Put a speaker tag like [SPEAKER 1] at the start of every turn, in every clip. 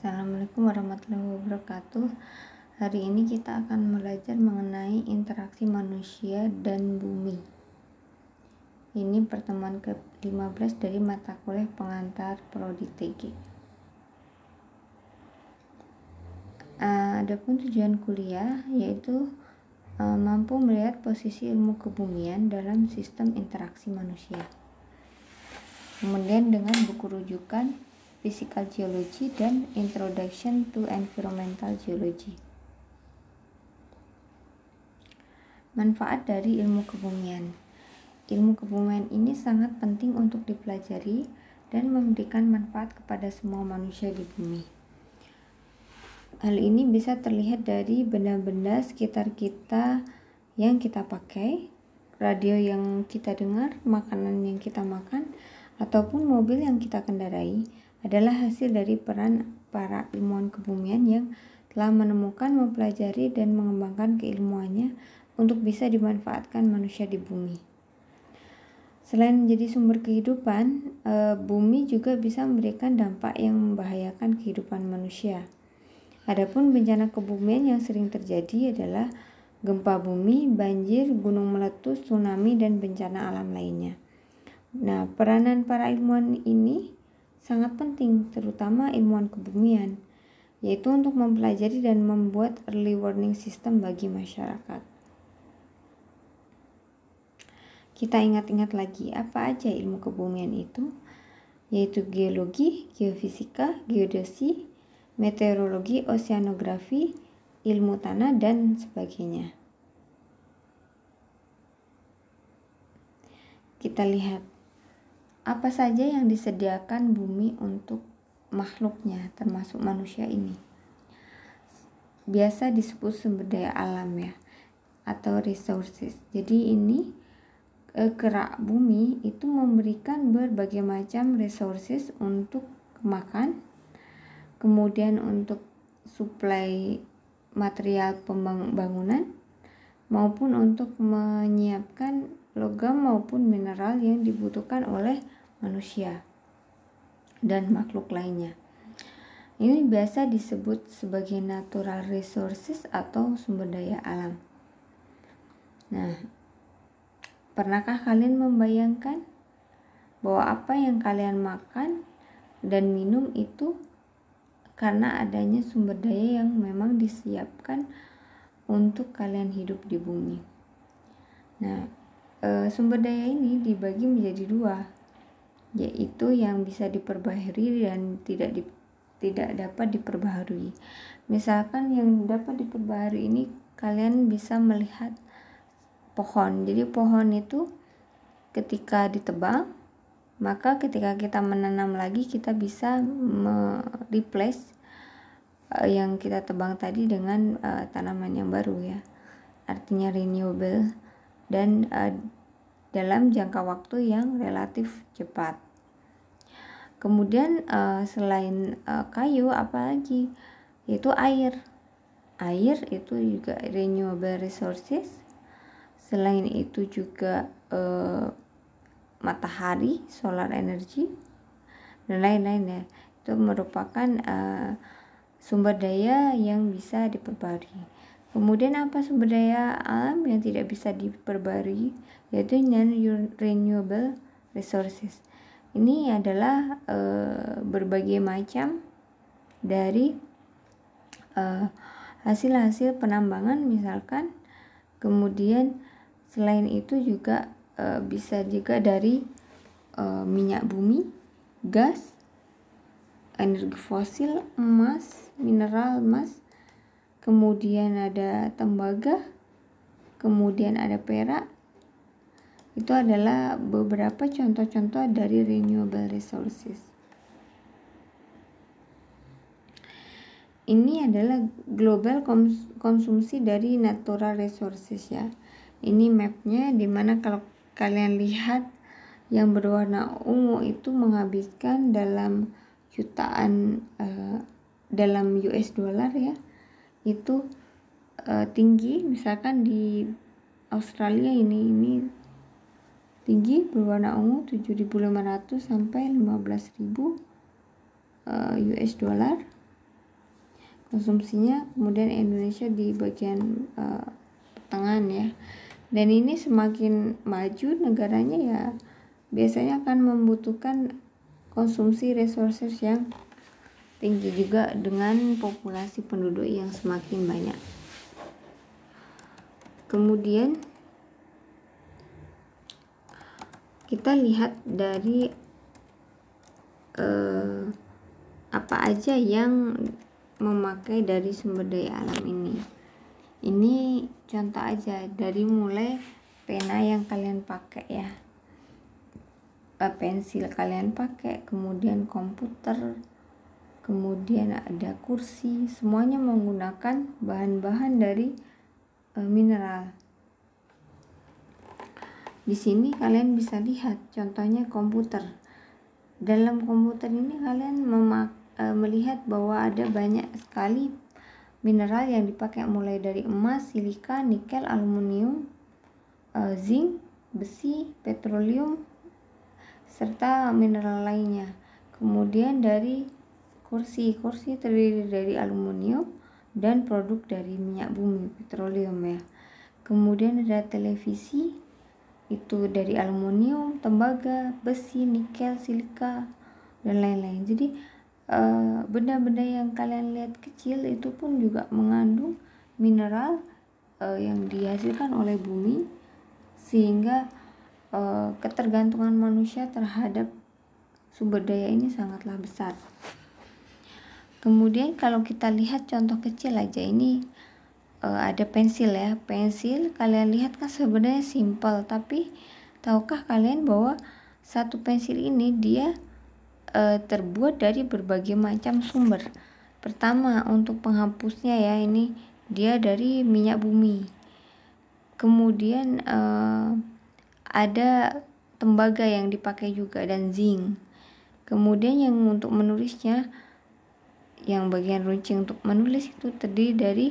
[SPEAKER 1] Assalamualaikum warahmatullahi wabarakatuh. Hari ini kita akan belajar mengenai interaksi manusia dan bumi. Ini pertemuan ke-15 dari mata kuliah pengantar prodi TG. Eh, adapun tujuan kuliah yaitu eh, mampu melihat posisi ilmu kebumian dalam sistem interaksi manusia. Kemudian dengan buku rujukan Physical Geology dan Introduction to Environmental Geology. Manfaat dari ilmu kebumian. Ilmu kebumian ini sangat penting untuk dipelajari dan memberikan manfaat kepada semua manusia di bumi. Hal ini bisa terlihat dari benda-benda sekitar kita yang kita pakai, radio yang kita dengar, makanan yang kita makan, ataupun mobil yang kita kendarai adalah hasil dari peran para ilmuwan kebumian yang telah menemukan, mempelajari, dan mengembangkan keilmuannya untuk bisa dimanfaatkan manusia di bumi. Selain menjadi sumber kehidupan, eh, bumi juga bisa memberikan dampak yang membahayakan kehidupan manusia. Adapun bencana kebumian yang sering terjadi adalah gempa bumi, banjir, gunung meletus, tsunami, dan bencana alam lainnya. Nah, peranan para ilmuwan ini sangat penting, terutama ilmuwan kebumian, yaitu untuk mempelajari dan membuat early warning system bagi masyarakat. Kita ingat-ingat lagi apa aja ilmu kebumian itu, yaitu geologi, geofisika, geodesi, meteorologi, oseanografi, ilmu tanah, dan sebagainya. Kita lihat apa saja yang disediakan bumi untuk makhluknya termasuk manusia ini biasa disebut sumber daya alam ya atau resources jadi ini kerak e, bumi itu memberikan berbagai macam resources untuk makan kemudian untuk suplai material pembangunan maupun untuk menyiapkan logam maupun mineral yang dibutuhkan oleh manusia dan makhluk lainnya. Ini biasa disebut sebagai natural resources atau sumber daya alam. Nah, pernahkah kalian membayangkan bahwa apa yang kalian makan dan minum itu karena adanya sumber daya yang memang disiapkan untuk kalian hidup di bumi. Nah, Eh, sumber daya ini dibagi menjadi dua, yaitu yang bisa diperbaharui dan tidak di, tidak dapat diperbaharui. Misalkan yang dapat diperbaharui ini kalian bisa melihat pohon. Jadi pohon itu ketika ditebang maka ketika kita menanam lagi kita bisa replace eh, yang kita tebang tadi dengan uh, tanaman yang baru ya artinya renewable dan uh, dalam jangka waktu yang relatif cepat. Kemudian uh, selain uh, kayu apalagi itu air. Air itu juga renewable resources. Selain itu juga uh, matahari, solar energy dan lain-lain ya. Itu merupakan uh, sumber daya yang bisa diperbarui. Kemudian apa sumber daya alam yang tidak bisa diperbarui yaitu non renewable resources. Ini adalah e, berbagai macam dari eh, hasil-hasil e, penambangan misalkan kemudian selain itu juga e, bisa juga dari e, minyak bumi, gas, energi fosil, emas, mineral emas kemudian ada tembaga, kemudian ada perak. Itu adalah beberapa contoh-contoh dari renewable resources. Ini adalah global konsumsi dari natural resources ya. Ini mapnya dimana kalau kalian lihat yang berwarna ungu itu menghabiskan dalam jutaan uh, dalam US dollar ya itu uh, tinggi misalkan di Australia ini ini tinggi berwarna ungu 7.500 sampai 15.000 uh, US dollar konsumsinya kemudian Indonesia di bagian uh, ya dan ini semakin maju negaranya ya biasanya akan membutuhkan konsumsi resources yang tinggi juga dengan populasi penduduk yang semakin banyak. Kemudian kita lihat dari eh, apa aja yang memakai dari sumber daya alam ini. Ini contoh aja dari mulai pena yang kalian pakai ya. Eh, pensil kalian pakai, kemudian komputer, kemudian ada kursi, semuanya menggunakan bahan-bahan dari e, mineral. Di sini kalian bisa lihat contohnya komputer. Dalam komputer ini kalian e, melihat bahwa ada banyak sekali mineral yang dipakai mulai dari emas, silika, nikel, aluminium, e, zinc, besi, petroleum, serta mineral lainnya. Kemudian dari Kursi kursi terdiri dari aluminium dan produk dari minyak bumi petroleum ya. Kemudian ada televisi itu dari aluminium, tembaga, besi, nikel, silika dan lain-lain. Jadi eh, benda-benda yang kalian lihat kecil itu pun juga mengandung mineral eh, yang dihasilkan oleh bumi sehingga eh, ketergantungan manusia terhadap sumber daya ini sangatlah besar kemudian kalau kita lihat contoh kecil aja ini uh, ada pensil ya pensil kalian lihat kan sebenarnya simple tapi tahukah kalian bahwa satu pensil ini dia uh, terbuat dari berbagai macam sumber pertama untuk penghapusnya ya ini dia dari minyak bumi kemudian uh, ada tembaga yang dipakai juga dan zinc kemudian yang untuk menulisnya yang bagian runcing untuk menulis itu terdiri dari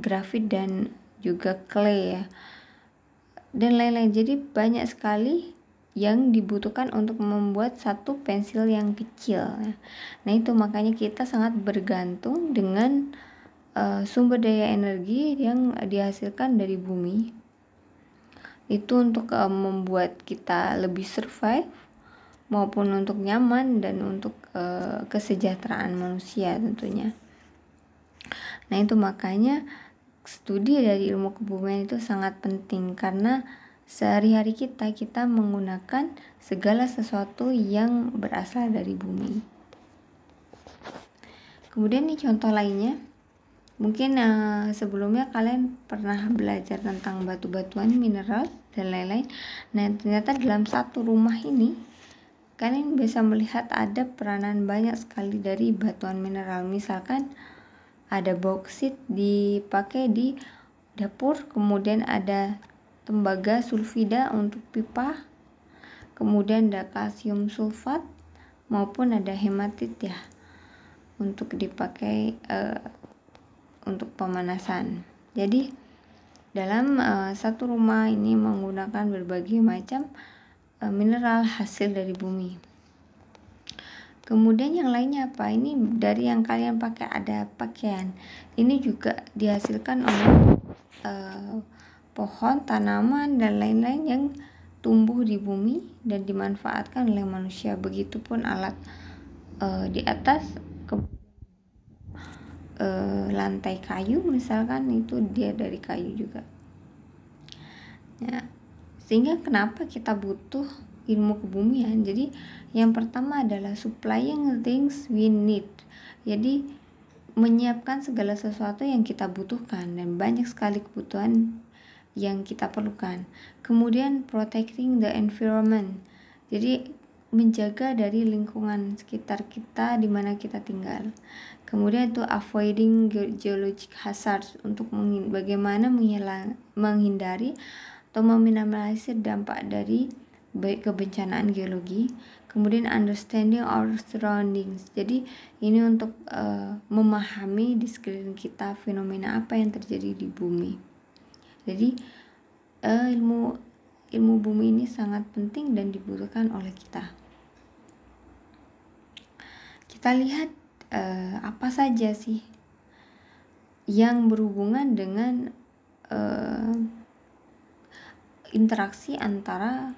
[SPEAKER 1] grafit dan juga clay ya dan lain-lain jadi banyak sekali yang dibutuhkan untuk membuat satu pensil yang kecil ya. nah itu makanya kita sangat bergantung dengan uh, sumber daya energi yang dihasilkan dari bumi itu untuk uh, membuat kita lebih survive maupun untuk nyaman dan untuk e, kesejahteraan manusia tentunya. Nah itu makanya studi dari ilmu kebumian itu sangat penting karena sehari-hari kita kita menggunakan segala sesuatu yang berasal dari bumi. Kemudian nih contoh lainnya, mungkin uh, sebelumnya kalian pernah belajar tentang batu-batuan mineral dan lain-lain nah ternyata dalam satu rumah ini Kalian bisa melihat ada peranan banyak sekali dari batuan mineral. Misalkan ada boksit dipakai di dapur, kemudian ada tembaga sulfida untuk pipa, kemudian ada kalsium sulfat maupun ada hematit ya untuk dipakai uh, untuk pemanasan. Jadi dalam uh, satu rumah ini menggunakan berbagai macam Eh, mineral hasil dari bumi. Kemudian yang lainnya apa? Ini dari yang kalian pakai ada pakaian. Ini juga dihasilkan oleh uh, pohon, tanaman dan lain-lain yang tumbuh di bumi dan dimanfaatkan oleh manusia. Begitupun alat uh, di atas ke uh, lantai kayu misalkan itu dia dari kayu juga sehingga kenapa kita butuh ilmu kebumian ya? jadi yang pertama adalah supplying things we need jadi menyiapkan segala sesuatu yang kita butuhkan dan banyak sekali kebutuhan yang kita perlukan kemudian protecting the environment jadi menjaga dari lingkungan sekitar kita di mana kita tinggal. Kemudian itu avoiding geologic hazards untuk bagaimana menghilang, menghindari atau meminimalisir dampak dari baik kebencanaan geologi. Kemudian understanding our surroundings. Jadi ini untuk uh, memahami di sekeliling kita fenomena apa yang terjadi di bumi. Jadi uh, ilmu ilmu bumi ini sangat penting dan dibutuhkan oleh kita. Kita lihat uh, apa saja sih yang berhubungan dengan uh, interaksi antara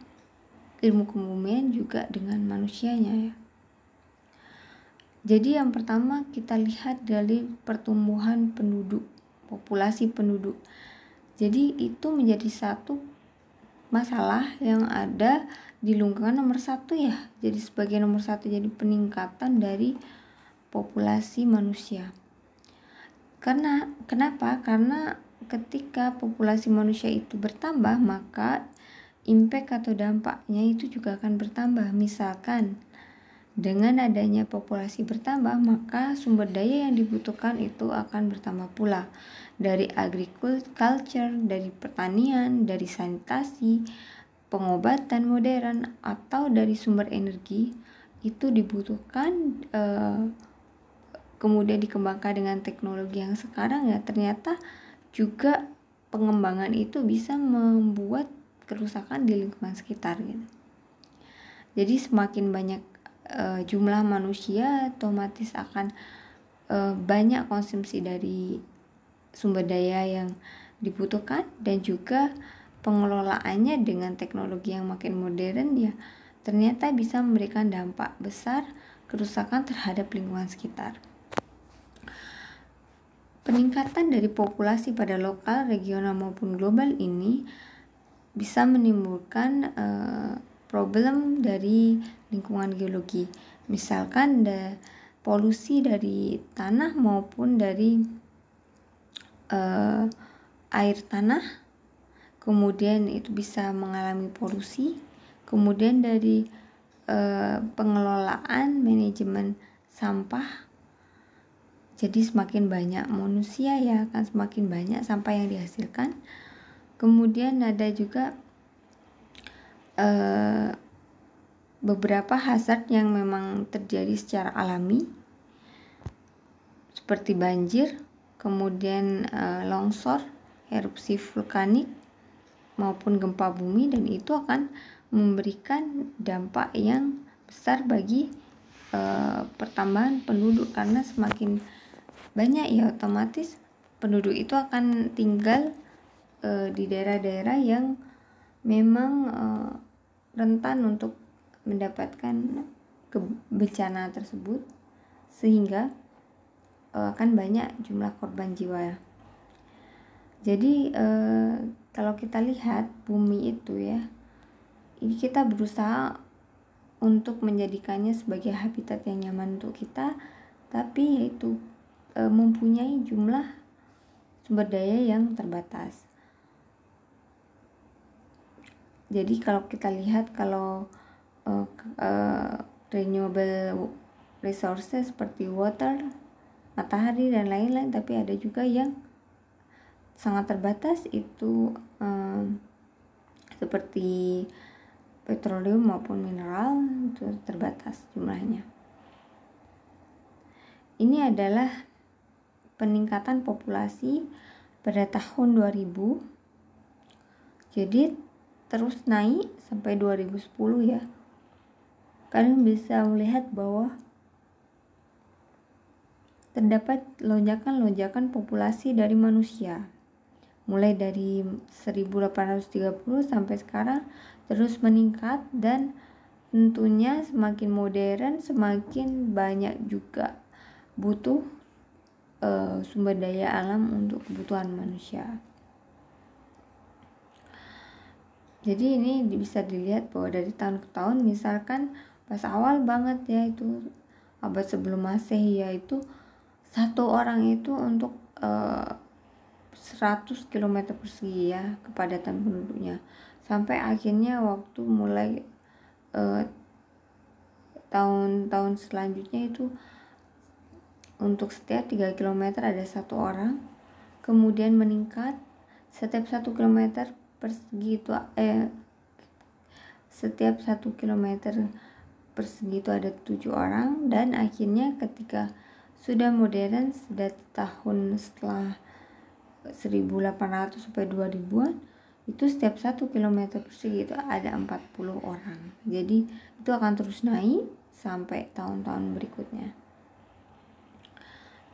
[SPEAKER 1] ilmu kebumian juga dengan manusianya ya. Jadi yang pertama kita lihat dari pertumbuhan penduduk, populasi penduduk. Jadi itu menjadi satu masalah yang ada di lingkungan nomor satu ya. Jadi sebagai nomor satu jadi peningkatan dari populasi manusia. Karena kenapa? Karena ketika populasi manusia itu bertambah, maka impact atau dampaknya itu juga akan bertambah. Misalkan dengan adanya populasi bertambah, maka sumber daya yang dibutuhkan itu akan bertambah pula. Dari agriculture, dari pertanian, dari sanitasi, pengobatan modern, atau dari sumber energi, itu dibutuhkan eh, kemudian dikembangkan dengan teknologi yang sekarang ya ternyata juga pengembangan itu bisa membuat kerusakan di lingkungan sekitar gitu. Jadi semakin banyak e, jumlah manusia otomatis akan e, banyak konsumsi dari sumber daya yang dibutuhkan dan juga pengelolaannya dengan teknologi yang makin modern ya ternyata bisa memberikan dampak besar kerusakan terhadap lingkungan sekitar. Peningkatan dari populasi pada lokal, regional maupun global ini bisa menimbulkan uh, problem dari lingkungan geologi. Misalkan polusi dari tanah maupun dari uh, air tanah. Kemudian itu bisa mengalami polusi. Kemudian dari uh, pengelolaan manajemen sampah jadi semakin banyak manusia ya akan semakin banyak sampah yang dihasilkan. Kemudian ada juga uh, beberapa hazard yang memang terjadi secara alami seperti banjir, kemudian eh, longsor, erupsi vulkanik maupun gempa bumi dan itu akan memberikan dampak yang besar bagi eh, pertambahan penduduk karena semakin banyak ya otomatis penduduk itu akan tinggal e, di daerah-daerah yang memang e, rentan untuk mendapatkan bencana tersebut sehingga e, akan banyak jumlah korban jiwa. Jadi e, kalau kita lihat bumi itu ya ini kita berusaha untuk menjadikannya sebagai habitat yang nyaman untuk kita tapi yaitu e, mempunyai jumlah sumber daya yang terbatas. Jadi kalau kita lihat kalau e, e, renewable resources seperti water, matahari dan lain-lain, tapi ada juga yang sangat terbatas itu e, seperti petroleum maupun mineral itu terbatas jumlahnya. Ini adalah peningkatan populasi pada tahun 2000 jadi terus naik sampai 2010 ya kalian bisa melihat bahwa terdapat lonjakan-lonjakan populasi dari manusia mulai dari 1830 sampai sekarang terus meningkat dan tentunya semakin modern semakin banyak juga butuh uh, sumber daya alam untuk kebutuhan manusia. Jadi ini bisa dilihat bahwa dari tahun ke tahun misalkan pas awal banget ya itu abad sebelum masehi ya itu satu orang itu untuk uh, 100 km persegi ya kepadatan penduduknya sampai akhirnya waktu mulai eh, tahun-tahun uh, selanjutnya itu untuk setiap 3 km ada satu orang, kemudian meningkat setiap 1 km persegi itu eh setiap 1 km persegi itu ada tujuh orang dan akhirnya ketika sudah modern sudah tahun setelah 1800 sampai 2000-an itu setiap 1 km persegi itu ada 40 orang jadi itu akan terus naik sampai tahun-tahun berikutnya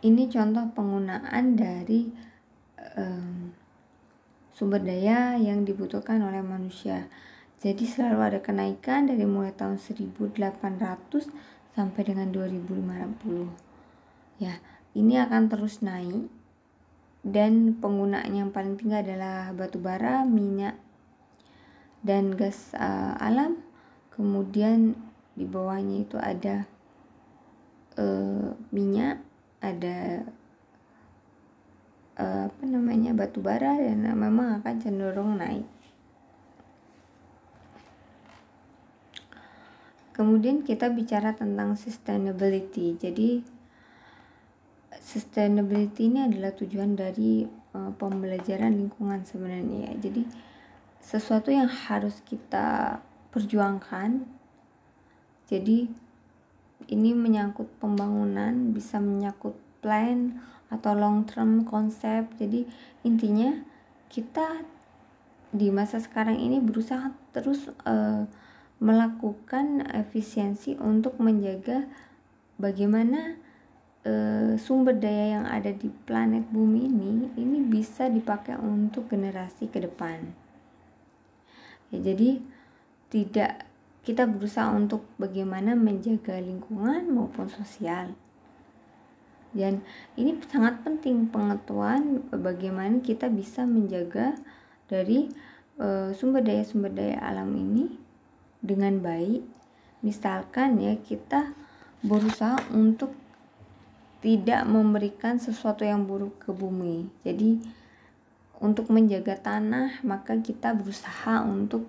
[SPEAKER 1] ini contoh penggunaan dari um, sumber daya yang dibutuhkan oleh manusia. Jadi selalu ada kenaikan dari mulai tahun 1800 sampai dengan 2050. Ya, ini akan terus naik dan penggunaan yang paling tinggi adalah batu bara, minyak dan gas uh, alam. Kemudian di bawahnya itu ada uh, minyak ada eh, apa namanya batu bara dan memang akan cenderung naik. Kemudian kita bicara tentang sustainability. Jadi sustainability ini adalah tujuan dari uh, pembelajaran lingkungan sebenarnya. Ya. Jadi sesuatu yang harus kita perjuangkan. Jadi ini menyangkut pembangunan, bisa menyangkut plan atau long term konsep. Jadi intinya kita di masa sekarang ini berusaha terus uh, melakukan efisiensi untuk menjaga bagaimana uh, sumber daya yang ada di planet bumi ini ini bisa dipakai untuk generasi ke depan. Ya, jadi tidak kita berusaha untuk bagaimana menjaga lingkungan maupun sosial. Dan ini sangat penting pengetahuan bagaimana kita bisa menjaga dari eh, sumber daya sumber daya alam ini dengan baik. Misalkan ya kita berusaha untuk tidak memberikan sesuatu yang buruk ke bumi. Jadi untuk menjaga tanah maka kita berusaha untuk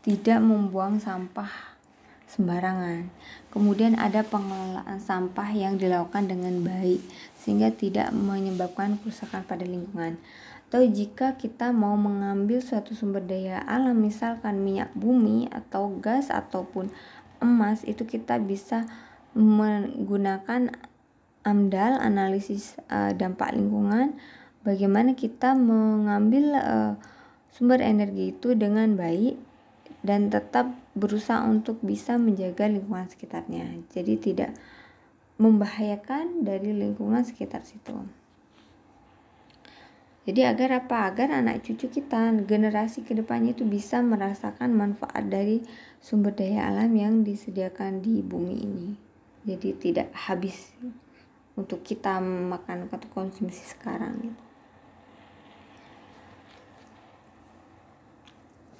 [SPEAKER 1] tidak membuang sampah sembarangan. Kemudian ada pengelolaan sampah yang dilakukan dengan baik sehingga tidak menyebabkan kerusakan pada lingkungan. Atau jika kita mau mengambil suatu sumber daya alam misalkan minyak bumi atau gas ataupun emas itu kita bisa menggunakan AMDAL analisis uh, dampak lingkungan bagaimana kita mengambil uh, sumber energi itu dengan baik dan tetap berusaha untuk bisa menjaga lingkungan sekitarnya. Jadi tidak membahayakan dari lingkungan sekitar situ. Jadi agar apa? Agar anak cucu kita, generasi kedepannya itu bisa merasakan manfaat dari sumber daya alam yang disediakan di bumi ini. Jadi tidak habis untuk kita makan atau konsumsi sekarang gitu.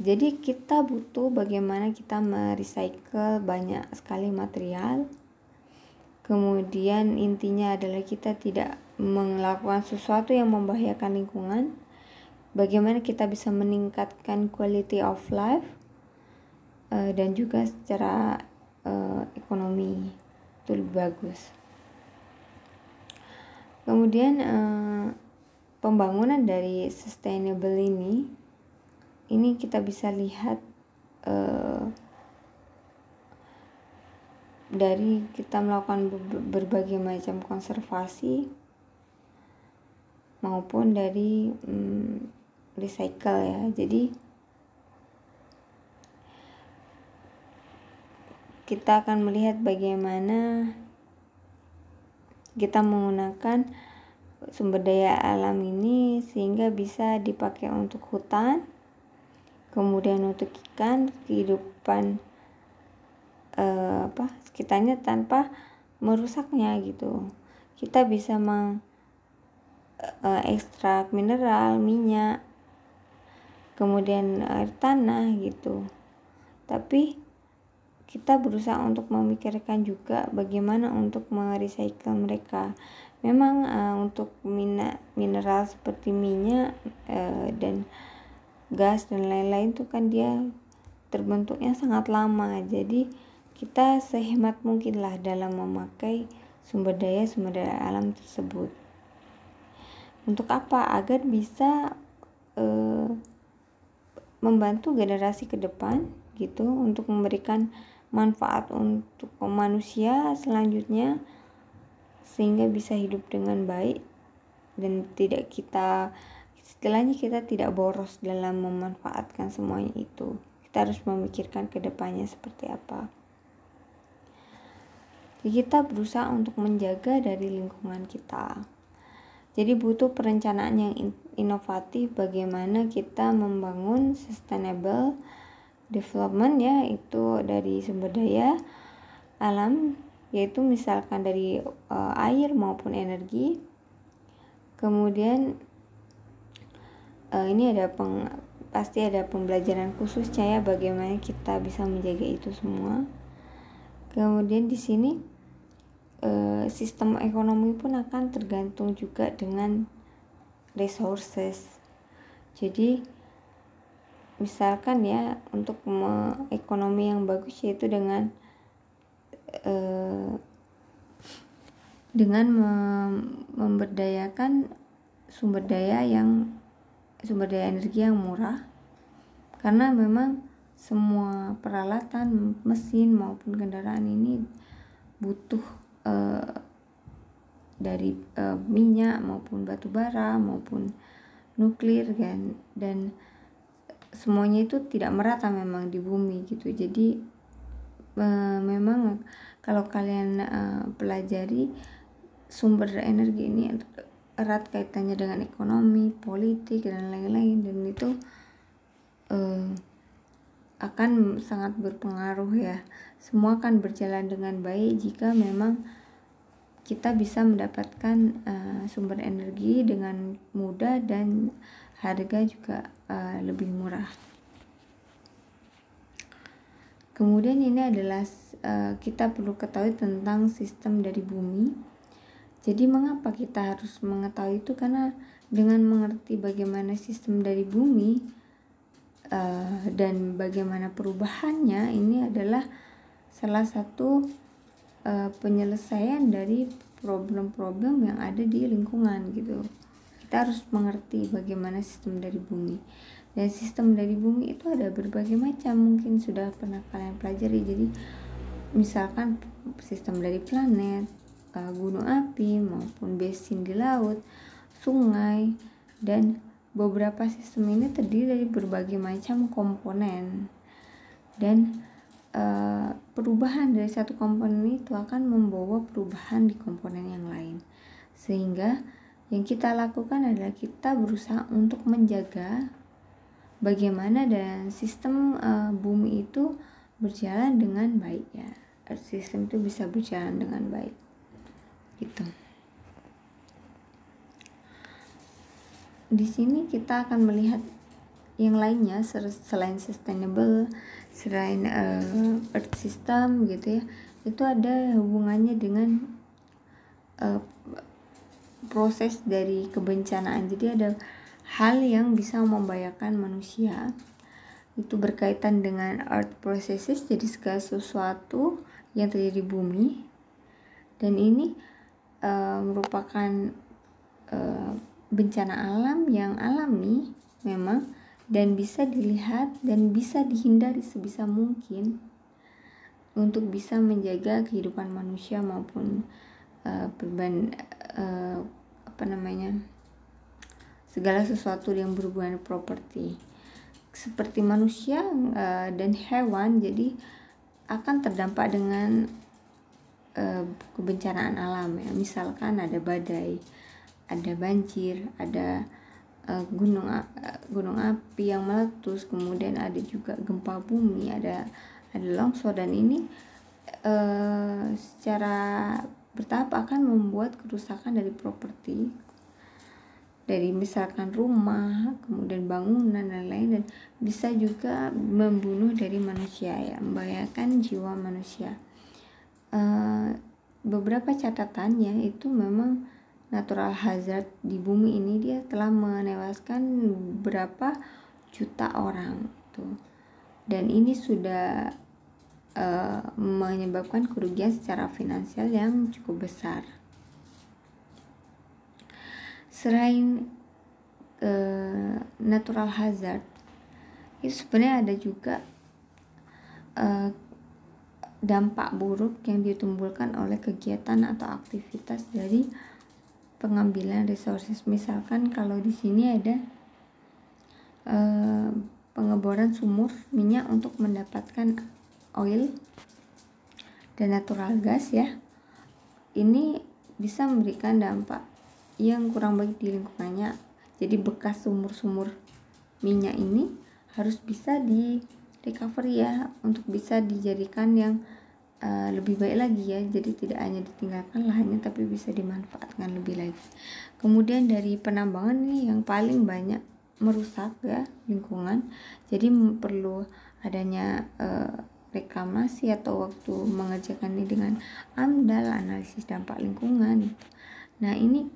[SPEAKER 1] Jadi kita butuh bagaimana kita merecycle banyak sekali material. Kemudian intinya adalah kita tidak melakukan sesuatu yang membahayakan lingkungan. Bagaimana kita bisa meningkatkan quality of life eh, dan juga secara eh, ekonomi itu lebih bagus. Kemudian eh, pembangunan dari sustainable ini ini kita bisa lihat uh, dari kita melakukan berbagai macam konservasi maupun dari mm, recycle ya jadi kita akan melihat bagaimana kita menggunakan sumber daya alam ini sehingga bisa dipakai untuk hutan kemudian untuk ikan kehidupan eh, apa sekitarnya tanpa merusaknya gitu kita bisa meng eh, ekstrak mineral minyak kemudian air tanah gitu tapi kita berusaha untuk memikirkan juga bagaimana untuk merecycle mereka. Memang uh, untuk mina, mineral seperti minyak uh, dan gas dan lain-lain itu kan dia terbentuknya sangat lama jadi kita sehemat mungkinlah dalam memakai sumber daya sumber daya alam tersebut untuk apa agar bisa e, membantu generasi ke depan gitu untuk memberikan manfaat untuk manusia selanjutnya sehingga bisa hidup dengan baik dan tidak kita Setelahnya kita tidak boros dalam memanfaatkan semuanya itu. Kita harus memikirkan ke depannya seperti apa. kita berusaha untuk menjaga dari lingkungan kita. Jadi butuh perencanaan yang inovatif bagaimana kita membangun sustainable development ya itu dari sumber daya alam yaitu misalkan dari uh, air maupun energi. Kemudian uh, ini ada peng pasti ada pembelajaran khususnya ya bagaimana kita bisa menjaga itu semua. Kemudian di sini eh, sistem ekonomi pun akan tergantung juga dengan resources. Jadi misalkan ya untuk ekonomi yang bagus yaitu dengan eh, dengan memberdayakan sumber daya yang sumber daya energi yang murah karena memang semua peralatan mesin maupun kendaraan ini butuh eh, dari eh, minyak maupun batu bara maupun nuklir kan dan semuanya itu tidak merata memang di bumi gitu jadi eh, memang kalau kalian eh, pelajari sumber energi ini erat kaitannya dengan ekonomi, politik dan lain-lain dan itu eh, akan sangat berpengaruh ya. Semua akan berjalan dengan baik jika memang kita bisa mendapatkan uh, sumber energi dengan mudah dan harga juga uh, lebih murah. Kemudian ini adalah uh, kita perlu ketahui tentang sistem dari bumi jadi mengapa kita harus mengetahui itu karena dengan mengerti bagaimana sistem dari bumi uh, dan bagaimana perubahannya ini adalah salah satu uh, penyelesaian dari problem-problem yang ada di lingkungan gitu. Kita harus mengerti bagaimana sistem dari bumi. Dan sistem dari bumi itu ada berbagai macam, mungkin sudah pernah kalian pelajari. Jadi misalkan sistem dari planet, gunung api maupun basin di laut, sungai, dan beberapa sistem ini terdiri dari berbagai macam komponen dan uh, perubahan dari satu komponen itu akan membawa perubahan di komponen yang lain sehingga yang kita lakukan adalah kita berusaha untuk menjaga bagaimana dan sistem uh, bumi itu berjalan dengan baik ya sistem itu bisa berjalan dengan baik gitu di sini kita akan melihat yang lainnya selain sustainable selain uh, earth system gitu ya itu ada hubungannya dengan uh, proses dari kebencanaan jadi ada hal yang bisa membahayakan manusia itu berkaitan dengan earth processes jadi segala sesuatu yang terjadi di bumi dan ini e, merupakan e, bencana alam yang alami memang dan bisa dilihat dan bisa dihindari sebisa mungkin untuk bisa menjaga kehidupan manusia maupun e, perban e, apa namanya segala sesuatu yang berhubungan properti seperti manusia e, dan hewan jadi akan terdampak dengan Eh, kebencanaan alam ya misalkan ada badai ada banjir ada eh, gunung gunung api yang meletus kemudian ada juga gempa bumi ada ada longsor dan ini e, secara bertahap akan membuat kerusakan dari properti dari misalkan rumah, kemudian bangunan dan lain-lain dan bisa juga membunuh dari manusia ya, membahayakan jiwa manusia. Eh, beberapa catatannya itu memang natural hazard di bumi ini dia telah menewaskan berapa juta orang itu dan ini sudah uh, menyebabkan kerugian secara finansial yang cukup besar selain uh, natural hazard itu sebenarnya ada juga uh, dampak buruk yang ditimbulkan oleh kegiatan atau aktivitas dari pengambilan resources. Misalkan kalau di sini ada e, pengeboran sumur minyak untuk mendapatkan oil dan natural gas ya. Ini bisa memberikan dampak yang kurang baik di lingkungannya. Jadi bekas sumur-sumur minyak ini harus bisa di recovery ya untuk bisa dijadikan yang uh, lebih baik lagi ya jadi tidak hanya ditinggalkan lahannya tapi bisa dimanfaatkan lebih lagi kemudian dari penambangan ini yang paling banyak merusak ya lingkungan jadi perlu adanya uh, reklamasi atau waktu mengerjakan ini dengan amdal analisis dampak lingkungan nah ini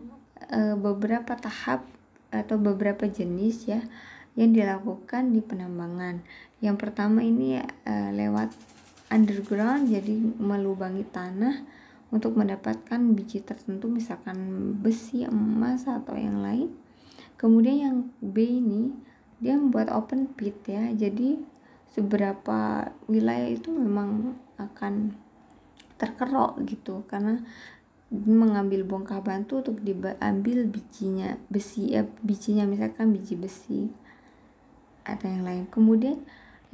[SPEAKER 1] uh, beberapa tahap atau beberapa jenis ya yang dilakukan di penambangan yang pertama ini uh, lewat underground jadi melubangi tanah untuk mendapatkan biji tertentu misalkan besi emas atau yang lain kemudian yang B ini dia membuat open pit ya jadi seberapa wilayah itu memang akan terkerok gitu karena mengambil bongkah batu untuk diambil bijinya besi ya bijinya misalkan biji besi atau yang lain kemudian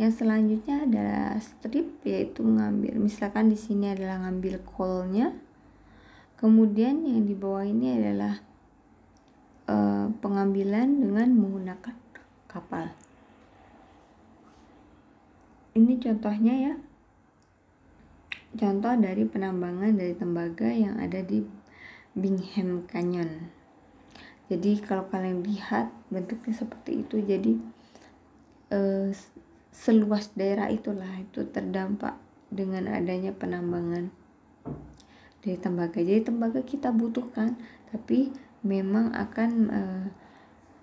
[SPEAKER 1] yang selanjutnya adalah strip yaitu mengambil misalkan di sini adalah ngambil kolnya kemudian yang di bawah ini adalah e, pengambilan dengan menggunakan kapal ini contohnya ya contoh dari penambangan dari tembaga yang ada di Bingham Canyon jadi kalau kalian lihat bentuknya seperti itu jadi eh, seluas daerah itulah itu terdampak dengan adanya penambangan dari tembaga. Jadi tembaga kita butuhkan, tapi memang akan e,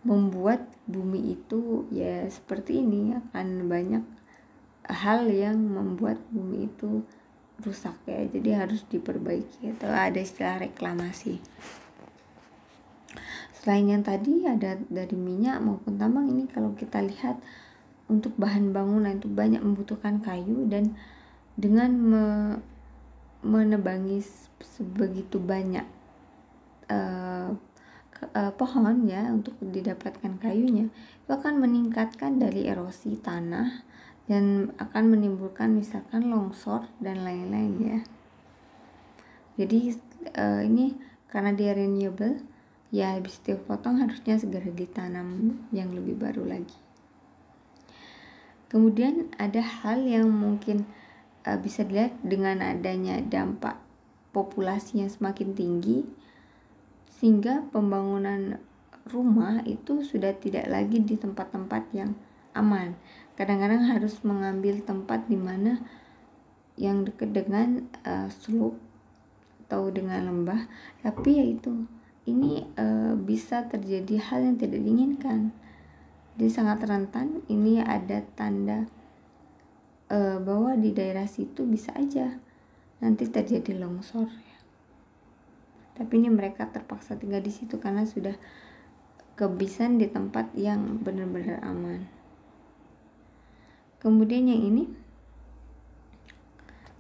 [SPEAKER 1] membuat bumi itu ya seperti ini akan banyak hal yang membuat bumi itu rusak ya. Jadi harus diperbaiki atau ada istilah reklamasi. Selain yang tadi ada dari minyak maupun tambang ini kalau kita lihat untuk bahan bangunan itu banyak membutuhkan kayu dan dengan me menebangi sebegitu banyak uh, uh, pohon ya untuk didapatkan kayunya itu akan meningkatkan dari erosi tanah dan akan menimbulkan misalkan longsor dan lain-lain ya jadi uh, ini karena dia renewable ya habis potong harusnya segera ditanam yang lebih baru lagi Kemudian ada hal yang mungkin uh, bisa dilihat dengan adanya dampak populasi yang semakin tinggi sehingga pembangunan rumah itu sudah tidak lagi di tempat-tempat yang aman. Kadang-kadang harus mengambil tempat di mana yang dekat dengan uh, slope atau dengan lembah tapi yaitu ini uh, bisa terjadi hal yang tidak diinginkan jadi sangat rentan ini ada tanda e, bahwa di daerah situ bisa aja nanti terjadi longsor ya. tapi ini mereka terpaksa tinggal di situ karena sudah kebisan di tempat yang benar-benar aman kemudian yang ini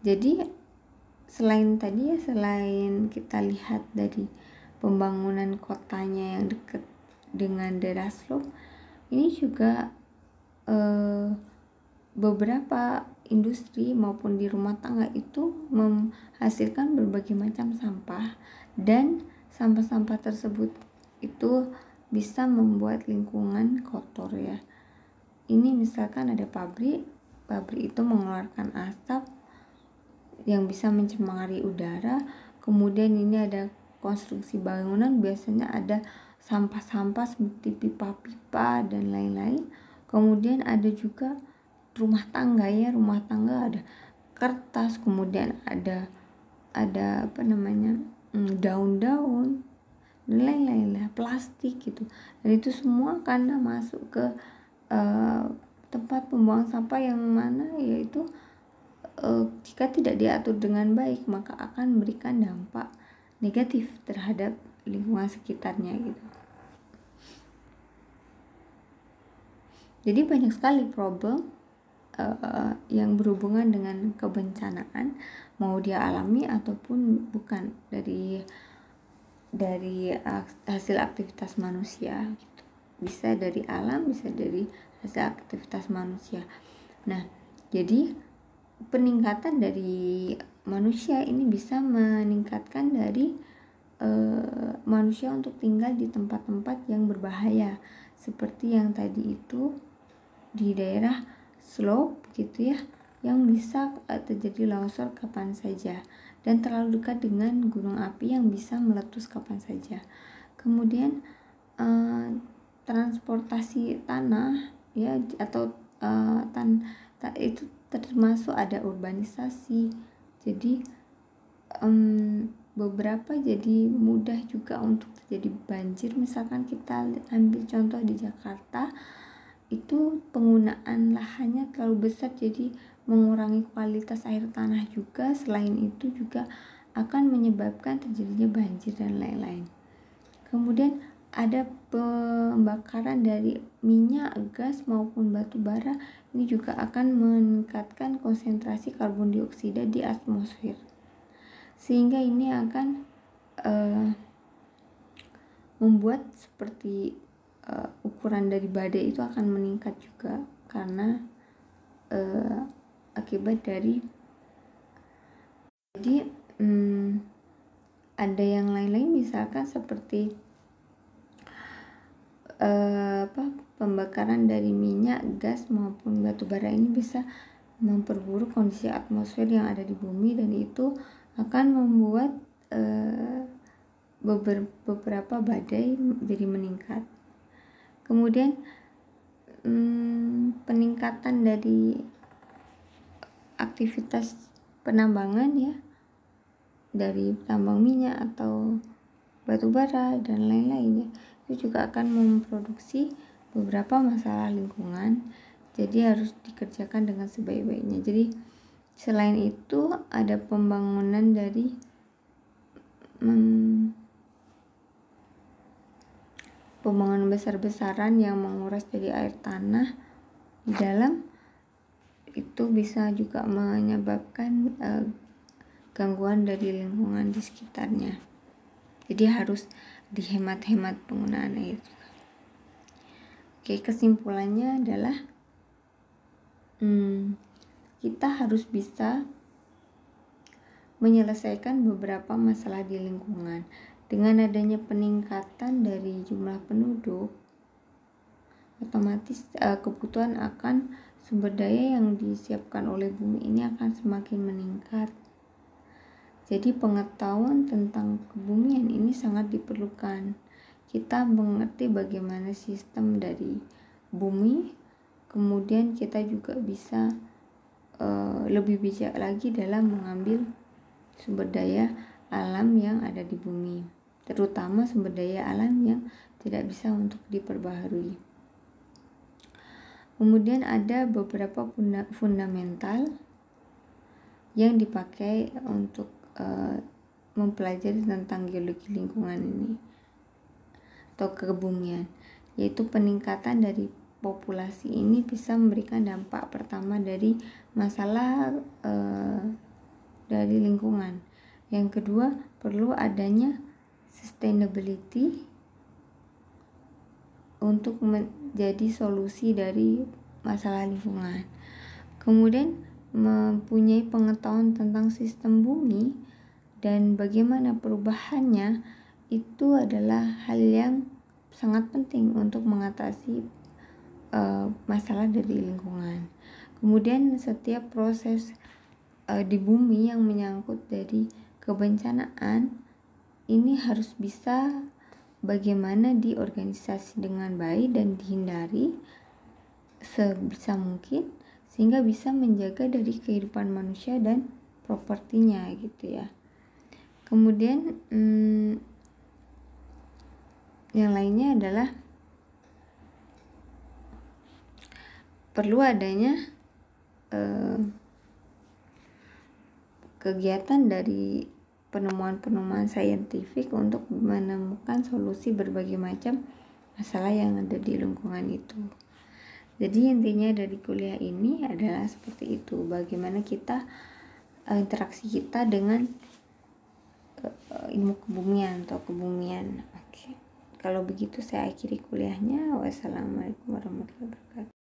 [SPEAKER 1] jadi selain tadi ya selain kita lihat dari pembangunan kotanya yang dekat dengan daerah slope ini juga eh, beberapa industri maupun di rumah tangga itu menghasilkan berbagai macam sampah dan sampah-sampah tersebut itu bisa membuat lingkungan kotor ya. Ini misalkan ada pabrik, pabrik itu mengeluarkan asap yang bisa mencemari udara. Kemudian ini ada konstruksi bangunan biasanya ada sampah-sampah seperti pipa-pipa dan lain-lain. Kemudian ada juga rumah tangga ya, rumah tangga ada kertas, kemudian ada ada apa namanya? Mm, daun-daun dan lain-lain lah, plastik gitu. Dan itu semua karena masuk ke uh, tempat pembuangan sampah yang mana yaitu uh, jika tidak diatur dengan baik maka akan memberikan dampak negatif terhadap lingkungan sekitarnya gitu jadi banyak sekali problem uh, yang berhubungan dengan kebencanaan mau dia alami ataupun bukan dari dari eh, hasil aktivitas manusia gitu. bisa dari alam bisa dari hasil aktivitas manusia nah jadi peningkatan dari manusia ini bisa meningkatkan dari Eh, manusia untuk tinggal di tempat-tempat yang berbahaya seperti yang tadi itu di daerah slope gitu ya yang bisa eh, terjadi longsor kapan saja dan terlalu dekat dengan gunung api yang bisa meletus kapan saja kemudian eh, transportasi tanah ya atau eh, tan ta, itu termasuk ada urbanisasi jadi um, beberapa jadi mudah juga untuk terjadi banjir misalkan kita ambil contoh di Jakarta itu penggunaan lahannya terlalu besar jadi mengurangi kualitas air tanah juga selain itu juga akan menyebabkan terjadinya banjir dan lain-lain kemudian ada pembakaran dari minyak, gas maupun batu bara ini juga akan meningkatkan konsentrasi karbon dioksida di atmosfer sehingga ini akan uh, membuat seperti uh, ukuran dari badai itu akan meningkat juga karena uh, akibat dari jadi um, ada yang lain-lain misalkan seperti uh, apa pembakaran dari minyak, gas maupun batu bara ini bisa memperburuk kondisi atmosfer yang ada di bumi dan itu akan membuat uh, beberapa badai jadi meningkat. Kemudian hmm, peningkatan dari aktivitas penambangan ya dari tambang minyak atau batu bara dan lain-lainnya itu juga akan memproduksi beberapa masalah lingkungan jadi harus dikerjakan dengan sebaik-baiknya jadi Selain itu, ada pembangunan dari hmm, pembangunan besar-besaran yang menguras dari air tanah di dalam itu bisa juga menyebabkan eh, gangguan dari lingkungan di sekitarnya. Jadi harus dihemat-hemat penggunaan air Oke, kesimpulannya adalah hmm, kita harus bisa menyelesaikan beberapa masalah di lingkungan. Dengan adanya peningkatan dari jumlah penduduk, otomatis uh, kebutuhan akan sumber daya yang disiapkan oleh bumi ini akan semakin meningkat. Jadi pengetahuan tentang kebumian ini sangat diperlukan. Kita mengerti bagaimana sistem dari bumi, kemudian kita juga bisa Eh, lebih bijak lagi dalam mengambil sumber daya alam yang ada di bumi, terutama sumber daya alam yang tidak bisa untuk diperbaharui. Kemudian ada beberapa funda fundamental yang dipakai untuk uh, mempelajari tentang geologi lingkungan ini atau kebumian, yaitu peningkatan dari populasi ini bisa memberikan dampak pertama dari masalah e, dari lingkungan. Yang kedua, perlu adanya sustainability untuk menjadi solusi dari masalah lingkungan. Kemudian mempunyai pengetahuan tentang sistem bumi dan bagaimana perubahannya itu adalah hal yang sangat penting untuk mengatasi uh, masalah dari lingkungan. Kemudian setiap proses uh, di bumi yang menyangkut dari kebencanaan ini harus bisa bagaimana diorganisasi dengan baik dan dihindari sebisa mungkin sehingga bisa menjaga dari kehidupan manusia dan propertinya gitu ya. Kemudian hmm, yang lainnya adalah perlu adanya eh, kegiatan dari penemuan-penemuan saintifik untuk menemukan solusi berbagai macam masalah yang ada di lingkungan itu. Jadi intinya dari kuliah ini adalah seperti itu, bagaimana kita eh, interaksi kita dengan eh, ilmu kebumian atau kebumian. Oke. Kalau begitu saya akhiri kuliahnya. Wassalamualaikum warahmatullahi wabarakatuh.